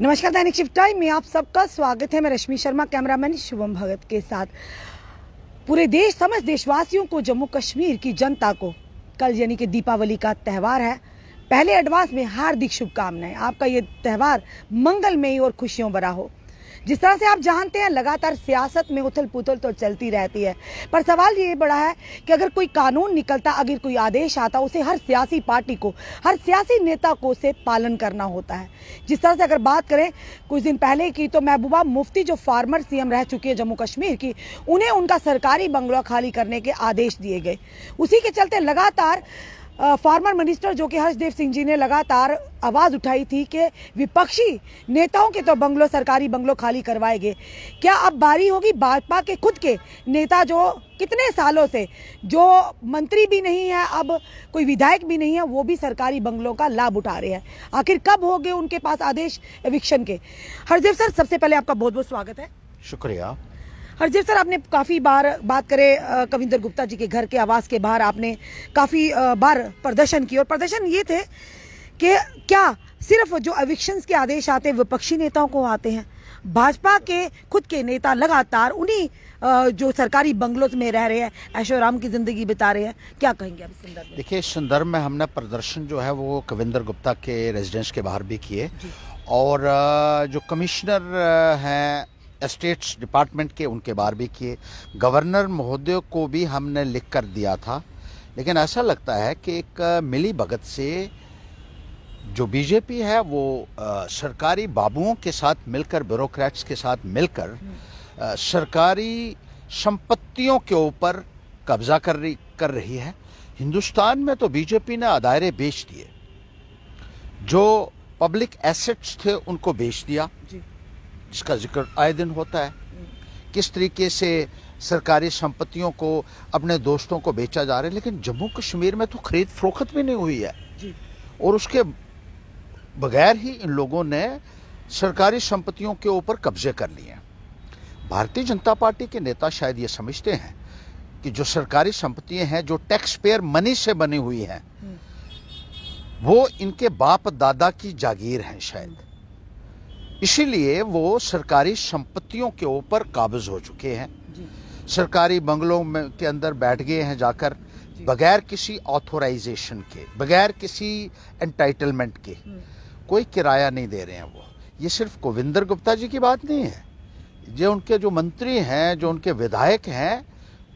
नमस्कार दैनिक shift time में आप सबका स्वागत है मैं रश्मि शर्मा कैमरामैन शुभम भगत के साथ पूरे देश समझ देशवासियों को जम्मू कश्मीर की जनता को कल यानी कि दीपावली का त्यौहार है पहले एडवांस में हार्दिक शुभकामनाएं आपका ये त्यौहार मंगलमयी और खुशियों भरा हो जिस तरह से आप जानते हैं लगातार सियासत में उथल पुथल तो चलती रहती है पर सवाल ये बड़ा है कि अगर कोई कानून निकलता अगर कोई आदेश आता उसे हर सियासी पार्टी को हर सियासी नेता को उसे पालन करना होता है जिस तरह से अगर बात करें कुछ दिन पहले की तो महबूबा मुफ्ती जो फार्मर सीएम रह चुकी है जम्मू कश्मीर की उन्हें उनका सरकारी बंगला खाली करने के आदेश दिए गए उसी के चलते लगातार फार्मर मिनिस्टर जो कि हर्षदेव सिंह जी ने लगातार आवाज़ उठाई थी कि विपक्षी नेताओं के तो बंगलों सरकारी बंगलों खाली करवाए गए क्या अब बारी होगी भाजपा के खुद के नेता जो कितने सालों से जो मंत्री भी नहीं है अब कोई विधायक भी नहीं है वो भी सरकारी बंगलों का लाभ उठा रहे हैं आखिर कब हो गए उनके पास आदेश एविक्शन के हरदेव सर सबसे पहले आपका बहुत बहुत स्वागत है शुक्रिया हरजीत सर आपने काफ़ी बार बात करें कविंदर गुप्ता जी के घर के आवास के बाहर आपने काफ़ी बार प्रदर्शन किया और प्रदर्शन ये थे कि क्या सिर्फ जो एविक्शन के आदेश आते हैं विपक्षी नेताओं को आते हैं भाजपा के खुद के नेता लगातार उन्हीं जो सरकारी बंगलों में रह रहे हैं ऐशोराम की ज़िंदगी बिता रहे हैं क्या कहेंगे आप संदर्भ में देखिए इस संदर्भ में हमने प्रदर्शन जो है वो कविंदर गुप्ता के रेजिडेंस के बाहर भी किए और जो कमिश्नर हैं स्टेट्स डिपार्टमेंट के उनके बार भी किए गवर्नर महोदय को भी हमने लिख कर दिया था लेकिन ऐसा लगता है कि एक मिली भगत से जो बीजेपी है वो आ, सरकारी बाबुओं के साथ मिलकर ब्यूरोक्रेट्स के साथ मिलकर आ, हम्म। सरकारी संपत्तियों के ऊपर कब्जा कर रही कर रही है हिंदुस्तान में तो बीजेपी ने अदायरे बेच दिए जो पब्लिक एसेट्स थे उनको बेच दिया जिसका जिक्र आए दिन होता है किस तरीके से सरकारी संपत्तियों को अपने दोस्तों को बेचा जा रहा है लेकिन जम्मू कश्मीर में तो खरीद फरोख्त भी नहीं हुई है और उसके बगैर ही इन लोगों ने सरकारी संपत्तियों के ऊपर कब्जे कर लिए भारतीय जनता पार्टी के नेता शायद ये समझते हैं कि जो सरकारी संपत्तियां हैं जो टैक्स पेयर मनी से बनी हुई हैं हम्म। वो इनके बाप दादा की जागीर हैं शायद इसीलिए वो सरकारी संपत्तियों के ऊपर काबज हो चुके हैं सरकारी बंगलों में के अंदर बैठ गए हैं जाकर बगैर किसी ऑथोराइजेशन के बगैर किसी एंटाइटलमेंट के हम्म। कोई किराया नहीं दे रहे हैं वो ये सिर्फ गोविंदर गुप्ता जी की बात नहीं है जो उनके जो मंत्री हैं जो उनके विधायक हैं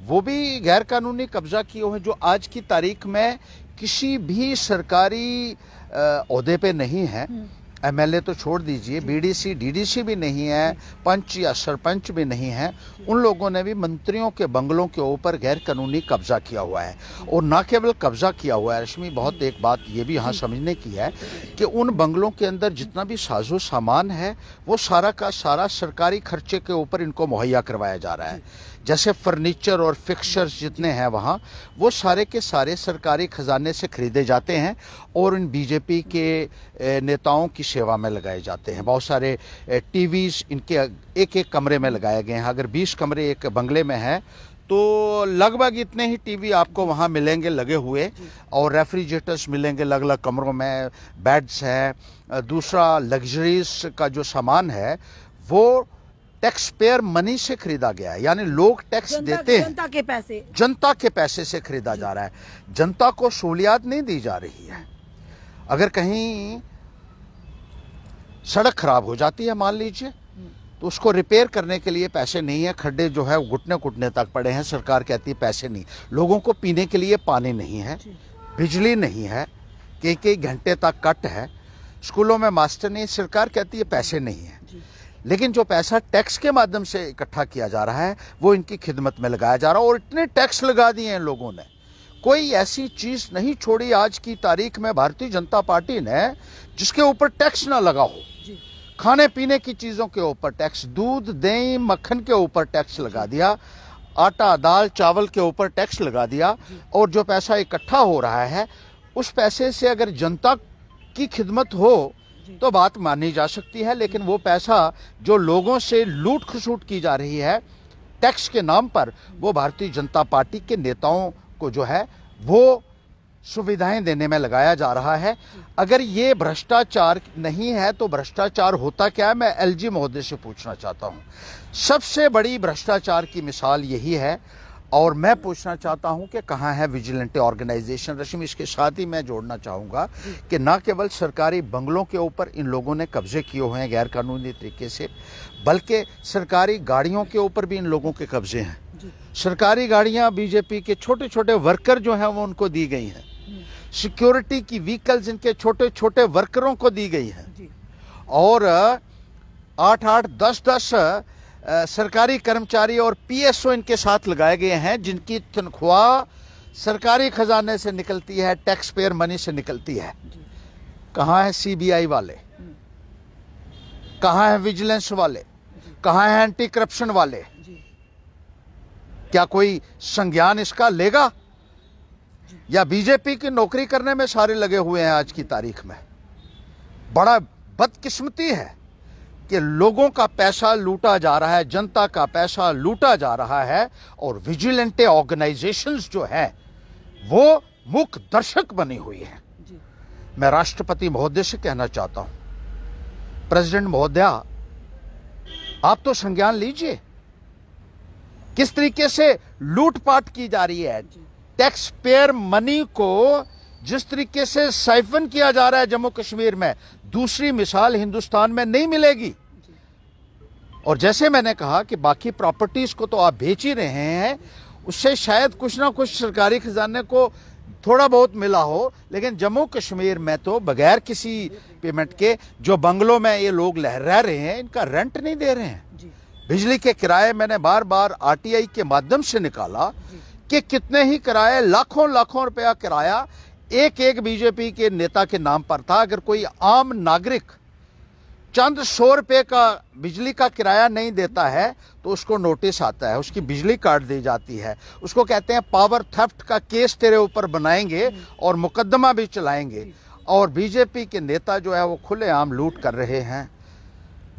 वो भी गैर कानूनी कब्जा किए हुए जो आज की तारीख में किसी भी सरकारी अहदे पे नहीं है हम्म। एमएलए तो छोड़ दीजिए बीडीसी डीडीसी भी नहीं है पंच या सरपंच भी नहीं है उन लोगों ने भी मंत्रियों के बंगलों के ऊपर गैर कानूनी कब्जा किया हुआ है और न केवल कब्जा किया हुआ है रश्मि बहुत एक बात ये भी यहाँ समझने की है कि उन बंगलों के अंदर जितना भी साजो सामान है वो सारा का सारा सरकारी खर्चे के ऊपर इनको मुहैया करवाया जा रहा है जैसे फर्नीचर और फिक्सर्स जितने हैं वहाँ वो सारे के सारे सरकारी ख़जाने से ख़रीदे जाते हैं और इन बीजेपी के नेताओं की सेवा में लगाए जाते हैं बहुत सारे टीवीज़ इनके एक एक कमरे में लगाए गए हैं अगर 20 कमरे एक बंगले में हैं तो लगभग इतने ही टीवी आपको वहाँ मिलेंगे लगे हुए और रेफ्रिजरेटर्स मिलेंगे अलग अलग कमरों में बेड्स हैं दूसरा लग्जरीज का जो सामान है वो टैक्स पेयर मनी से खरीदा गया है यानी लोग टैक्स देते हैं जनता के पैसे जनता के पैसे से खरीदा जा रहा है जनता को सहूलियात नहीं दी जा रही है अगर कहीं सड़क खराब हो जाती है मान लीजिए तो उसको रिपेयर करने के लिए पैसे नहीं है खड्डे जो है घुटने घुटने तक पड़े हैं सरकार कहती है पैसे नहीं लोगों को पीने के लिए पानी नहीं है बिजली नहीं है कई कई घंटे तक कट है स्कूलों में मास्टर नहीं सरकार कहती है पैसे नहीं है लेकिन जो पैसा टैक्स के माध्यम से इकट्ठा किया जा रहा है वो इनकी खिदमत में लगाया जा रहा है और इतने टैक्स लगा दिए हैं लोगों ने कोई ऐसी चीज नहीं छोड़ी आज की तारीख में भारतीय जनता पार्टी ने जिसके ऊपर टैक्स ना लगा हो खाने पीने की चीजों के ऊपर टैक्स दूध दही मक्खन के ऊपर टैक्स लगा दिया आटा दाल चावल के ऊपर टैक्स लगा दिया और जो पैसा इकट्ठा हो रहा है उस पैसे से अगर जनता की खिदमत हो तो बात मानी जा सकती है लेकिन वो पैसा जो लोगों से लूट खसूट की जा रही है टैक्स के नाम पर वो भारतीय जनता पार्टी के नेताओं को जो है वो सुविधाएं देने में लगाया जा रहा है अगर ये भ्रष्टाचार नहीं है तो भ्रष्टाचार होता क्या है मैं एलजी महोदय से पूछना चाहता हूं सबसे बड़ी भ्रष्टाचार की मिसाल यही है और मैं पूछना चाहता हूं कि कहां है विजिलेंट ऑर्गेनाइजेशन रश्मि इसके साथ ही मैं जोड़ना चाहूंगा कि न केवल सरकारी बंगलों के ऊपर इन लोगों ने कब्जे किए हुए हैं गैर कानूनी तरीके से बल्कि सरकारी गाड़ियों के ऊपर भी इन लोगों के कब्जे हैं सरकारी गाड़ियां बीजेपी के छोटे छोटे वर्कर जो हैं वो उनको दी गई हैं हम्म। सिक्योरिटी की व्हीकल्स इनके छोटे छोटे वर्करों को दी गई हैं और आठ आठ दस दस सरकारी कर्मचारी और पीएसओ इनके साथ लगाए गए हैं जिनकी तनख्वाह सरकारी खजाने से निकलती है टैक्स पेयर मनी से निकलती है कहाँ है सीबीआई वाले हम्म। कहाँ है विजिलेंस वाले कहाँ है एंटी करप्शन वाले क्या कोई संज्ञान इसका लेगा या बीजेपी की नौकरी करने में सारे लगे हुए हैं आज की तारीख में बड़ा बदकिस्मती है कि लोगों का पैसा लूटा जा रहा है जनता का पैसा लूटा जा रहा है और विजिलेंटे ऑर्गेनाइजेशंस जो है वो मुख दर्शक बनी हुई है मैं राष्ट्रपति महोदय से कहना चाहता हूं प्रेसिडेंट महोदया आप तो संज्ञान लीजिए किस तरीके से लूटपाट की जा रही है टैक्स पेयर मनी को जिस तरीके से साइफन किया जा रहा है जम्मू कश्मीर में दूसरी मिसाल हिंदुस्तान में नहीं मिलेगी और जैसे मैंने कहा कि बाकी प्रॉपर्टीज को तो आप बेच ही रहे हैं उससे शायद कुछ ना कुछ सरकारी खजाने को थोड़ा बहुत मिला हो लेकिन जम्मू कश्मीर में तो बगैर किसी पेमेंट के जो बंगलों में ये लोग रह रहे हैं इनका रेंट नहीं दे रहे हैं बिजली के किराए मैंने बार बार आरटीआई के माध्यम से निकाला कि कितने ही किराए लाखों लाखों रुपया किराया एक एक बीजेपी के नेता के नाम पर था अगर कोई आम नागरिक चंद सौ रुपये का बिजली का किराया नहीं देता है तो उसको नोटिस आता है उसकी बिजली काट दी जाती है उसको कहते हैं पावर थेफ्ट का केस तेरे ऊपर बनाएंगे और मुकदमा भी चलाएंगे और बीजेपी के नेता जो है वो खुलेआम लूट कर रहे हैं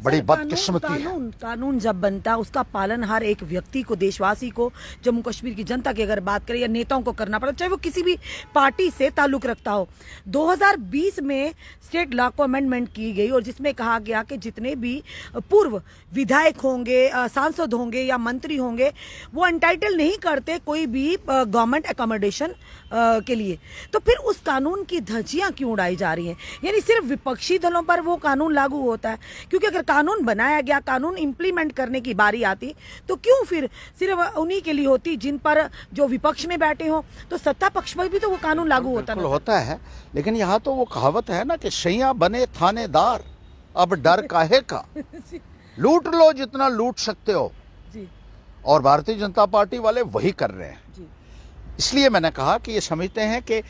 बड़ी बदकिस्मती है कानून कानून जब बनता है उसका पालन हर एक व्यक्ति को देशवासी को जम्मू कश्मीर की जनता की अगर बात करें या नेताओं को करना पड़ता चाहे वो किसी भी पार्टी से ताल्लुक रखता हो 2020 में स्टेट लॉ को अमेंडमेंट की गई और जिसमें कहा गया कि जितने भी पूर्व विधायक होंगे सांसद होंगे या मंत्री होंगे वो एंटाइटल नहीं करते कोई भी गवर्नमेंट एकोमोडेशन के लिए तो फिर उस कानून की धज्जियाँ क्यों उड़ाई जा रही हैं यानी सिर्फ विपक्षी दलों पर वो कानून लागू होता है क्योंकि अगर कानून बनाया गया कानून इम्प्लीमेंट करने की बारी आती तो क्यों फिर सिर्फ उन्हीं के लिए होती जिन पर जो विपक्ष में बैठे हों तो सत्ता पक्ष पर भी तो वो कानून लागू होता है होता है लेकिन यहाँ तो वो कहावत है ना कि शैया बने थानेदार अब डर काहे का लूट लो जितना लूट सकते हो और भारतीय जनता पार्टी वाले वही कर रहे हैं इसलिए मैंने कहा कि ये समझते हैं कि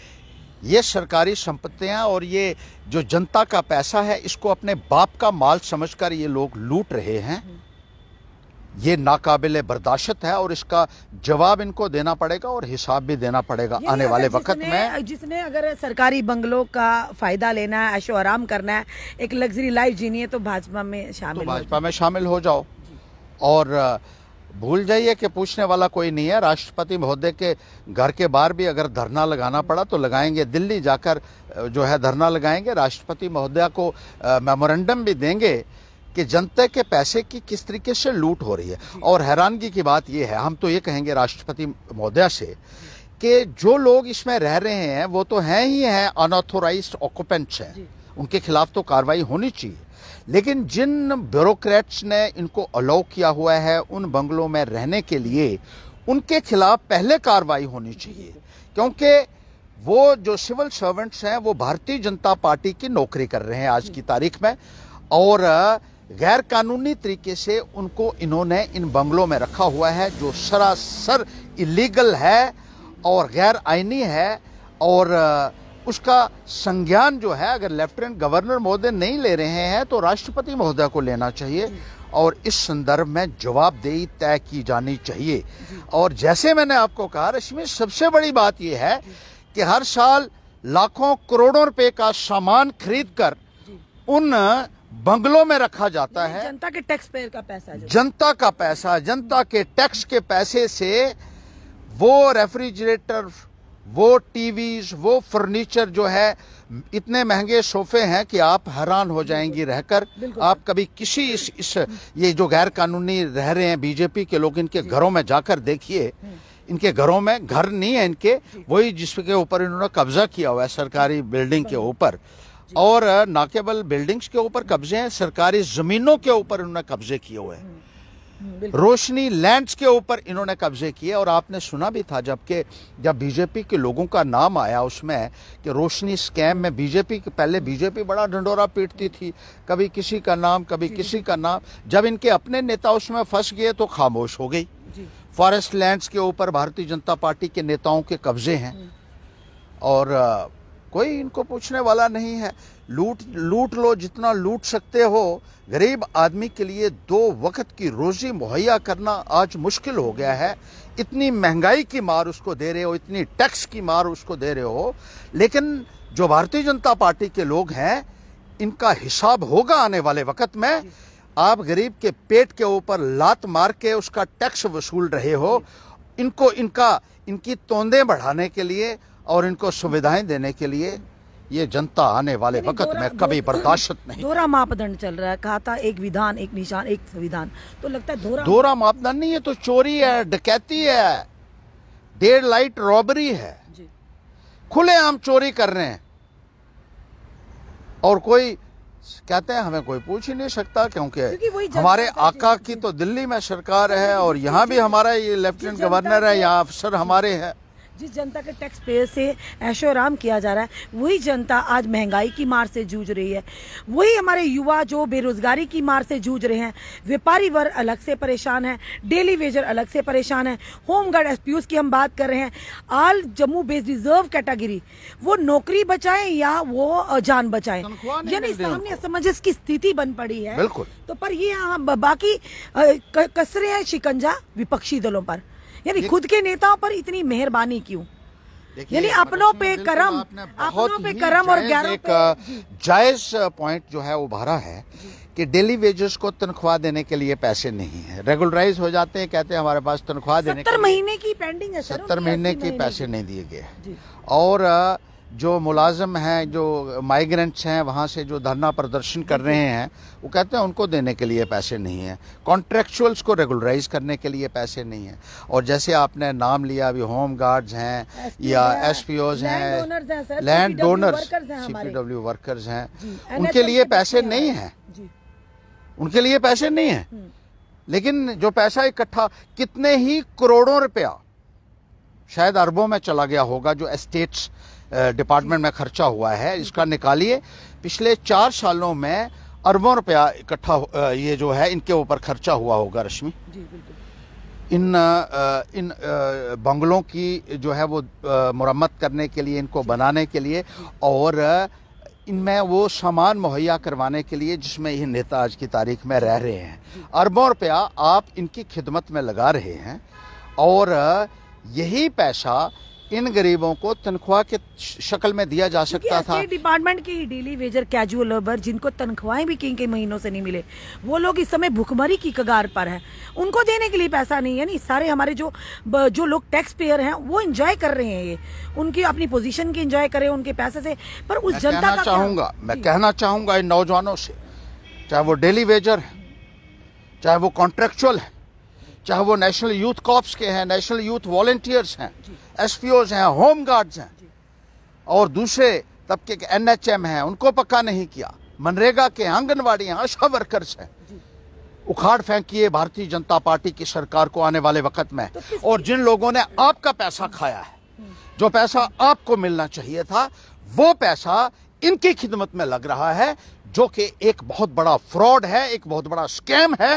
ये सरकारी संपत्तियां और ये जो जनता का पैसा है इसको अपने बाप का माल समझकर ये लोग लूट रहे हैं हम्म। ये नाकाबिल बर्दाश्त है और इसका जवाब इनको देना पड़ेगा और हिसाब भी देना पड़ेगा आने वाले वक्त में जिसने अगर सरकारी बंगलों का फायदा लेना है ऐशो आराम करना है एक लग्जरी लाइफ जीनी है तो भाजपा में शामिल तो भाजपा में शामिल हो जाओ और भूल जाइए कि पूछने वाला कोई नहीं है राष्ट्रपति महोदय के घर के बाहर भी अगर धरना लगाना पड़ा तो लगाएंगे दिल्ली जाकर जो है धरना लगाएंगे राष्ट्रपति महोदय को मेमोरेंडम भी देंगे कि जनता के पैसे की किस तरीके से लूट हो रही है और हैरानगी की बात यह है हम तो ये कहेंगे राष्ट्रपति महोदय से कि जो लोग इसमें रह रहे हैं वो तो हैं ही हैं अनऑथोराइज ऑक्यूपेंट्स हैं उनके खिलाफ तो कार्रवाई होनी चाहिए लेकिन जिन ब्यूरोक्रेट्स ने इनको अलाउ किया हुआ है उन बंगलों में रहने के लिए उनके खिलाफ पहले कार्रवाई होनी चाहिए क्योंकि वो जो सिविल सर्वेंट्स हैं वो भारतीय जनता पार्टी की नौकरी कर रहे हैं आज की तारीख में और गैर कानूनी तरीके से उनको इन्होंने इन बंगलों में रखा हुआ है जो सरासर इलीगल है और गैर आइनी है और उसका संज्ञान जो है अगर लेफ्टिनेंट गवर्नर महोदय नहीं ले रहे हैं तो राष्ट्रपति महोदय को लेना चाहिए और इस संदर्भ में जवाबदेही तय की जानी चाहिए और जैसे मैंने आपको कहा रश्मि सबसे बड़ी बात यह है कि हर साल लाखों करोड़ों रुपए का सामान खरीद कर उन बंगलों में रखा जाता है जनता के टैक्स पेयर का पैसा जनता का पैसा जनता के टैक्स के पैसे से वो रेफ्रिजरेटर वो टीवीज वो फर्नीचर जो है इतने महंगे सोफे हैं कि आप हैरान हो जाएंगी रहकर आप कभी किसी इस, इस ये जो गैर कानूनी रह रहे हैं बीजेपी के लोग इनके घरों में जाकर देखिए हम्म। इनके घरों में घर नहीं है इनके वही जिसके ऊपर इन्होंने कब्जा किया हुआ है सरकारी बिल्डिंग के ऊपर और ना केवल बिल्डिंग्स के ऊपर कब्जे हैं सरकारी ज़मीनों के ऊपर इन्होंने कब्जे किए हुए हैं हम्म। रोशनी लैंड्स के ऊपर इन्होंने कब्जे किए और आपने सुना भी था जबकि जब बीजेपी के लोगों का नाम आया उसमें कि रोशनी स्कैम में बीजेपी के पहले बीजेपी बड़ा ढंडोरा पीटती थी कभी किसी का नाम कभी किसी का नाम जब इनके अपने नेता उसमें फंस गए तो खामोश हो गई फॉरेस्ट लैंड्स के ऊपर भारतीय जनता पार्टी के नेताओं के कब्जे हैं और कोई इनको पूछने वाला नहीं है लूट लूट लो जितना लूट सकते हो गरीब आदमी के लिए दो वक्त की रोज़ी मुहैया करना आज मुश्किल हो गया है इतनी महंगाई की मार उसको दे रहे हो इतनी टैक्स की मार उसको दे रहे हो लेकिन जो भारतीय जनता पार्टी के लोग हैं इनका हिसाब होगा आने वाले वक्त में आप गरीब के पेट के ऊपर लात मार के उसका टैक्स वसूल रहे हो इनको इनका इनकी तोंदे बढ़ाने के लिए और इनको सुविधाएं देने के लिए ये जनता आने वाले वक्त में कभी बर्दाश्त नहीं दोहरा मापदंड चल रहा है कहा था एक विधान एक निशान एक संविधान तो लगता है दोहरा दोहरा मापदंड नहीं है तो चोरी है डकैती है डेढ़ लाइट रॉबरी है खुले आम चोरी कर रहे हैं और कोई कहते हैं हमें कोई पूछ ही नहीं सकता क्योंकि हमारे आका की तो दिल्ली में सरकार है और यहाँ भी हमारा ये लेफ्टिनेंट गवर्नर है यहाँ अफसर हमारे हैं जिस जनता के टैक्स पेयर से ऐशोराम किया जा रहा है वही जनता आज महंगाई की मार से जूझ रही है वही हमारे युवा जो बेरोजगारी की मार से जूझ रहे हैं व्यापारी वर्ग अलग से परेशान है डेली वेजर अलग से परेशान है होम गार्ड की हम बात कर रहे हैं all Jammu based reserve category वो नौकरी बचाए या वो जान बचाए यानी सामने असमंजस की स्थिति बन पड़ी है तो पर ये बाकी कसरे हैं शिकंजा विपक्षी दलों पर यानी खुद के नेताओं पर इतनी मेहरबानी क्यों यानी अपनों पे करम अपनों पे करम और ग्यारह एक जायज पॉइंट जो है वो भरा है कि डेली वेजेस को तनख्वाह देने के लिए पैसे नहीं है रेगुलराइज हो जाते हैं कहते हैं हमारे पास तनख्वाह देने सत्तर महीने की पेंडिंग है सत्तर महीने के पैसे नहीं दिए गए और जो मुलाजम हैं जो माइग्रेंट्स हैं वहाँ से जो धरना प्रदर्शन कर रहे हैं वो कहते हैं उनको देने के लिए पैसे नहीं हैं कॉन्ट्रेक्चुअल्स को रेगुलराइज करने के लिए पैसे नहीं हैं और जैसे आपने नाम लिया अभी होम गार्ड्स हैं या एस पी ओज हैं land donors C P W workers हैं उनके लिए पैसे नहीं हैं उनके लिए पैसे नहीं हैं लेकिन जो पैसा इकट्ठा कितने ही करोड़ों रुपया शायद अरबों में चला गया होगा जो एस्टेट्स डिपार्टमेंट में खर्चा हुआ है इसका निकालिए पिछले चार सालों में अरबों रुपया इकट्ठा ये जो है इनके ऊपर खर्चा हुआ होगा रश्मि जी इन इन बंगलों की जो है वो मरम्मत करने के लिए इनको बनाने के लिए और इनमें वो सामान मुहैया करवाने के लिए जिसमें ये नेता आज की तारीख में रह रहे हैं अरबों रुपया आप इनकी खिदमत में लगा रहे हैं और यही पैसा इन गरीबों को तनख्वाह के शक्ल में दिया जा सकता था डिपार्टमेंट की डेली वेजर कैजुअल लेबर जिनको तनख्वाहें भी कई कई महीनों से नहीं मिले वो लोग इस समय भुखमरी की कगार पर है उनको देने के लिए पैसा नहीं है नहीं सारे हमारे जो जो लोग टैक्स पेयर हैं वो इंजॉय कर रहे हैं ये उनकी अपनी पोजिशन की इंजॉय करे उनके पैसे से पर उस जनता चाहूंगा मैं कहना चाहूंगा इन नौजवानों से चाहे वो डेली वेजर है चाहे वो कॉन्ट्रेक्चुअल है चाहे वो नेशनल यूथ कॉप्स के हैं नेशनल यूथ वॉल्टियर्स हैं एस हैं होम गार्ड्स हैं और दूसरे तबके के एन एच एम हैं उनको पक्का नहीं किया मनरेगा के आंगनबाड़ी हैं आशा वर्कर्स हैं उखाड़ है भारतीय जनता पार्टी की सरकार को आने वाले वक्त में तो और जिन लोगों ने आपका पैसा खाया है हम्म। जो पैसा आपको मिलना चाहिए था वो पैसा इनकी खिदमत में लग रहा है जो कि एक बहुत बड़ा फ्रॉड है एक बहुत बड़ा स्कैम है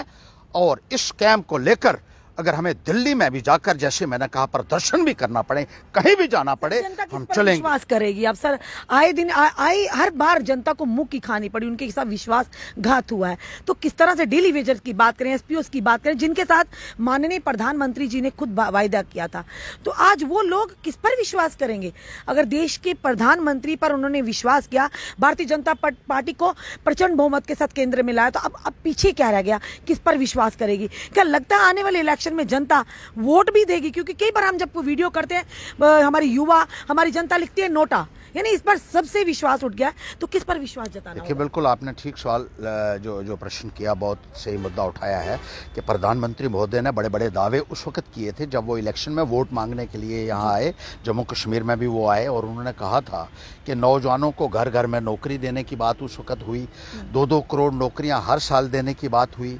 और इस कैम्प को लेकर अगर हमें दिल्ली में भी जाकर जैसे मैंने कहा प्रदर्शन भी करना पड़े कहीं भी जाना पड़े हम चलेंगे विश्वास करेगी अब सर आए दिन आए हर बार जनता को मुंह की खानी पड़ी उनके साथ विश्वास घात हुआ है तो किस तरह से डेली वेजर की बात करें एसपीओ की बात करें जिनके साथ माननीय प्रधानमंत्री जी ने खुद वायदा किया था तो आज वो लोग किस पर विश्वास करेंगे अगर देश के प्रधानमंत्री पर उन्होंने विश्वास किया भारतीय जनता पार्टी को प्रचंड बहुमत के साथ केंद्र में लाया तो अब अब पीछे क्या रह गया किस पर विश्वास करेगी क्या लगता है आने वाले इलेक्शन इलेक्शन में जनता वोट भी देगी क्योंकि कई बार हम जब वीडियो करते हैं हमारी युवा हमारी जनता लिखती है नोटा यानी इस पर सबसे विश्वास उठ गया तो किस पर विश्वास जताना देखिए बिल्कुल आपने ठीक सवाल जो जो प्रश्न किया बहुत सही मुद्दा उठाया है कि प्रधानमंत्री महोदय ने बड़े बड़े दावे उस वक्त किए थे जब वो इलेक्शन में वोट मांगने के लिए यहाँ आए जम्मू कश्मीर में भी वो आए और उन्होंने कहा था कि नौजवानों को घर घर में नौकरी देने की बात उस वक्त हुई हम्म। दो दो करोड़ नौकरियाँ हर साल देने की बात हुई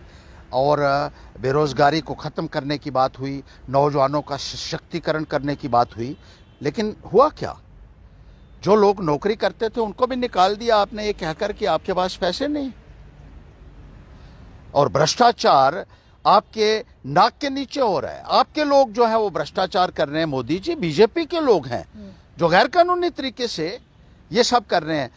और बेरोज़गारी को ख़त्म करने की बात हुई नौजवानों का सशक्तिकरण करने की बात हुई लेकिन हुआ क्या जो लोग नौकरी करते थे उनको भी निकाल दिया आपने ये कहकर कि आपके पास पैसे नहीं और भ्रष्टाचार आपके नाक के नीचे हो रहा है आपके लोग जो है वो भ्रष्टाचार कर रहे हैं मोदी जी बीजेपी के लोग हैं हम्म। जो गैर कानूनी तरीके से ये सब कर रहे हैं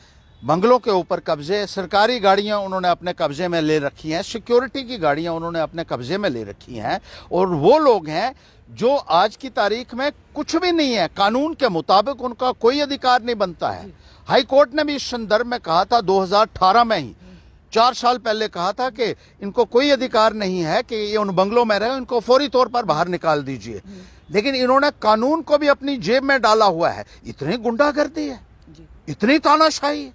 बंगलों के ऊपर कब्जे सरकारी गाड़ियां उन्होंने अपने कब्जे में ले रखी हैं सिक्योरिटी की गाड़ियां उन्होंने अपने कब्जे में ले रखी हैं और वो लोग हैं जो आज की तारीख में कुछ भी नहीं है कानून के मुताबिक उनका कोई अधिकार नहीं बनता है हाई कोर्ट ने भी इस संदर्भ में कहा था 2018 में ही चार साल पहले कहा था कि इनको कोई अधिकार नहीं है कि ये उन बंगलों में रहे इनको फौरी तौर पर बाहर निकाल दीजिए लेकिन इन्होंने कानून को भी अपनी जेब में डाला हुआ है इतनी गुंडागर्दी है इतनी तानाशाही है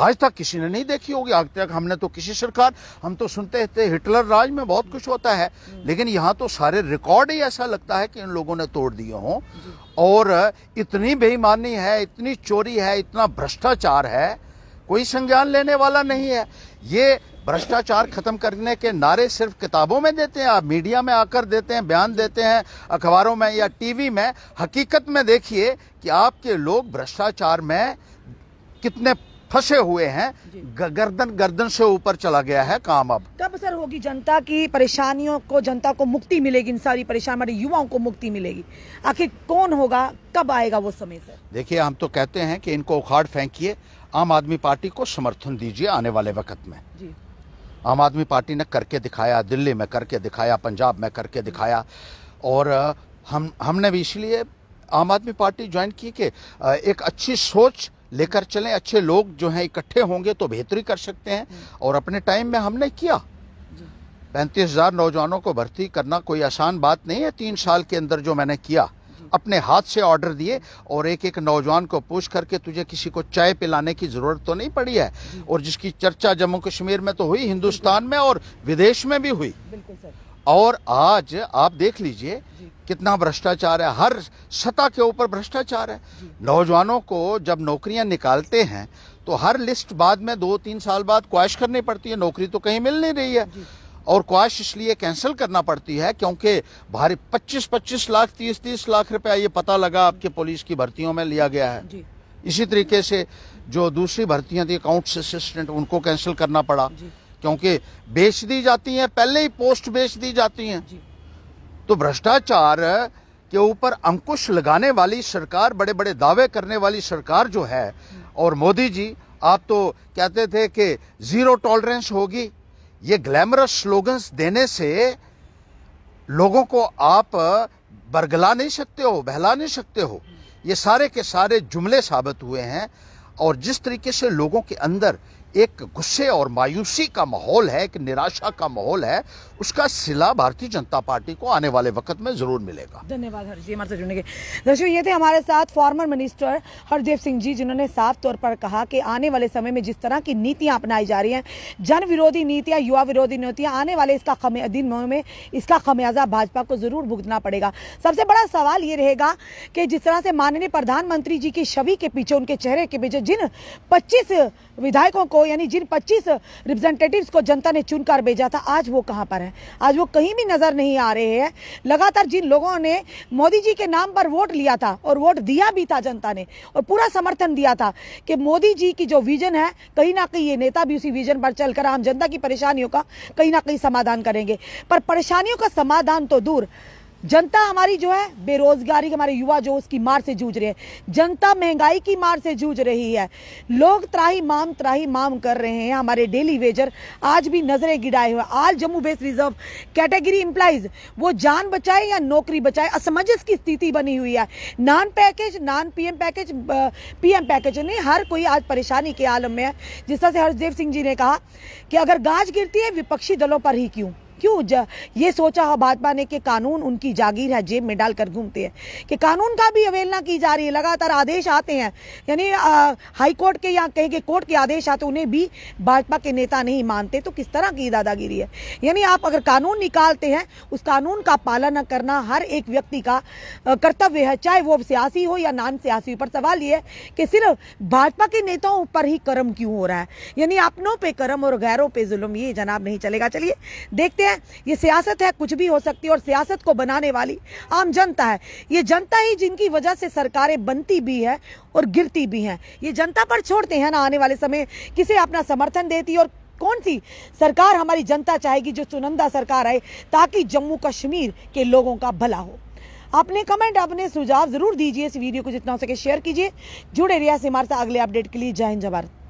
आज तक किसी ने नहीं देखी होगी आज तक हमने तो किसी सरकार हम तो सुनते थे हिटलर राज में बहुत कुछ होता है हम्म। लेकिन यहाँ तो सारे रिकॉर्ड ही ऐसा लगता है कि इन लोगों ने तोड़ दिए हों और इतनी बेईमानी है इतनी चोरी है इतना भ्रष्टाचार है कोई संज्ञान लेने वाला नहीं है ये भ्रष्टाचार खत्म करने के नारे सिर्फ किताबों में देते हैं आप मीडिया में आकर देते हैं बयान देते हैं अखबारों में या टीवी में हकीकत में देखिए कि आपके लोग भ्रष्टाचार में कितने फंसे हुए हैं गर्दन गर्दन से ऊपर चला गया है काम अब कब सर होगी जनता की परेशानियों को जनता को मुक्ति मिलेगी इन सारी परेशानियों हमारे युवाओं को मुक्ति मिलेगी आखिर कौन होगा कब आएगा वो समय सर देखिए हम तो कहते हैं कि इनको उखाड़ फेंकिए आम आदमी पार्टी को समर्थन दीजिए आने वाले वक्त में जी आम आदमी पार्टी ने करके दिखाया दिल्ली में करके दिखाया पंजाब में करके दिखाया और हम हमने भी इसलिए आम आदमी पार्टी ज्वाइन की कि एक अच्छी सोच लेकर चलें अच्छे लोग जो हैं इकट्ठे होंगे तो बेहतरी कर सकते हैं और अपने टाइम में हमने किया पैंतीस हज़ार नौजवानों को भर्ती करना कोई आसान बात नहीं है तीन साल के अंदर जो मैंने किया अपने हाथ से ऑर्डर दिए और एक एक नौजवान को पूछ करके तुझे किसी को चाय पिलाने की ज़रूरत तो नहीं पड़ी है और जिसकी चर्चा जम्मू कश्मीर में तो हुई हिंदुस्तान में और विदेश में भी हुई और आज आप देख लीजिए कितना भ्रष्टाचार है हर सतह के ऊपर भ्रष्टाचार है नौजवानों को जब नौकरियां निकालते हैं तो हर लिस्ट बाद में दो तीन साल बाद क्वाश करनी पड़ती है नौकरी तो कहीं मिल नहीं रही है और क्वाश इसलिए कैंसिल करना पड़ती है क्योंकि भारी 25-25 लाख 30-30 लाख रुपया ये पता लगा आपके पुलिस की भर्तियों में लिया गया है इसी तरीके से जो दूसरी भर्तियां थी अकाउंट्स असिस्टेंट उनको कैंसिल करना पड़ा क्योंकि बेच दी जाती हैं पहले ही पोस्ट बेच दी जाती हैं तो भ्रष्टाचार के ऊपर अंकुश लगाने वाली सरकार बड़े बड़े दावे करने वाली सरकार जो है और मोदी जी आप तो कहते थे कि जीरो टॉलरेंस होगी ये ग्लैमरस स्लोगन्स देने से लोगों को आप बरगला नहीं सकते हो बहला नहीं सकते हो ये सारे के सारे जुमले साबित हुए हैं और जिस तरीके से लोगों के अंदर एक गुस्से और मायूसी का माहौल है एक निराशा का माहौल है उसका सिला भारतीय जनता पार्टी को आने वाले वक्त में जरूर मिलेगा धन्यवाद हर जी हमारे साथ जुड़ने के दर्शक ये थे हमारे साथ फॉर्मर मिनिस्टर हरदेव सिंह जी जिन्होंने साफ तौर पर कहा कि आने वाले समय में जिस तरह की नीतियां अपनाई जा रही हैं जन विरोधी नीतियां युवा विरोधी नीतियां आने वाले इसका खमे में इसका खमियाजा भाजपा को जरूर भुगतना पड़ेगा सबसे बड़ा सवाल ये रहेगा कि जिस तरह से माननीय प्रधानमंत्री जी की छवि के पीछे उनके चेहरे के पीछे जिन पच्चीस विधायकों को यानी जिन पच्चीस रिप्रेजेंटेटिव को जनता ने चुनकर भेजा था आज वो कहाँ पर है हैं आज वो कहीं भी नज़र नहीं आ रहे हैं लगातार जिन लोगों ने मोदी जी के नाम पर वोट लिया था और वोट दिया भी था जनता ने और पूरा समर्थन दिया था कि मोदी जी की जो विज़न है कहीं ना कहीं ये नेता भी उसी विज़न पर चलकर आम जनता की परेशानियों का कहीं ना कहीं समाधान करेंगे पर परेशानियों का समाधान तो दूर जनता हमारी जो है बेरोजगारी हमारे युवा जो उसकी मार से जूझ रहे हैं जनता महंगाई की मार से जूझ रही है लोग त्राही माम त्राही माम कर रहे हैं हमारे डेली वेजर आज भी नजरें गिराए हुए आज Jammu based reserve category employees वो जान बचाए या नौकरी बचाए असमंजस की स्थिति बनी हुई है non package non P package P package नहीं हर कोई आज परेशानी के आलम में है जिस तरह से हर्षदेव सिंह जी ने कहा कि अगर गाज गिरती है विपक्षी दलों पर ही क्यों क्यों ये सोचा हो भाजपा ने कि कानून उनकी जागीर है जेब में डालकर घूमते हैं कि कानून का भी अवेलना की जा रही है लगातार आदेश आते हैं यानी हाईकोर्ट के या कहीं कोर्ट के आदेश आते उन्हें भी भाजपा के नेता नहीं मानते तो किस तरह की दादागिरी है यानी आप अगर कानून निकालते हैं उस कानून का पालन करना हर एक व्यक्ति का कर्तव्य है चाहे वो सियासी हो या नान सियासी पर सवाल ये है कि सिर्फ भाजपा के नेताओं पर ही कर्म क्यों हो रहा है यानी अपनों पे कर्म और गैरों पे जुल्म ये जनाब नहीं चलेगा चलिए देखते हैं है ये सियासत है कुछ भी हो सकती है और सियासत को बनाने वाली आम जनता है ये जनता ही जिनकी वजह से सरकारें बनती भी है और गिरती भी हैं ये जनता पर छोड़ते हैं ना आने वाले समय किसे अपना समर्थन देती और कौन सी सरकार हमारी जनता चाहेगी जो चुनंदा सरकार आए ताकि जम्मू कश्मीर के लोगों का भला हो अपने कमेंट अपने सुझाव जरूर दीजिए इस वीडियो को जितना हो सके शेयर कीजिए जुड़े रिया से हमारे साथ अगले अपडेट के लिए जय हिंद जवाहर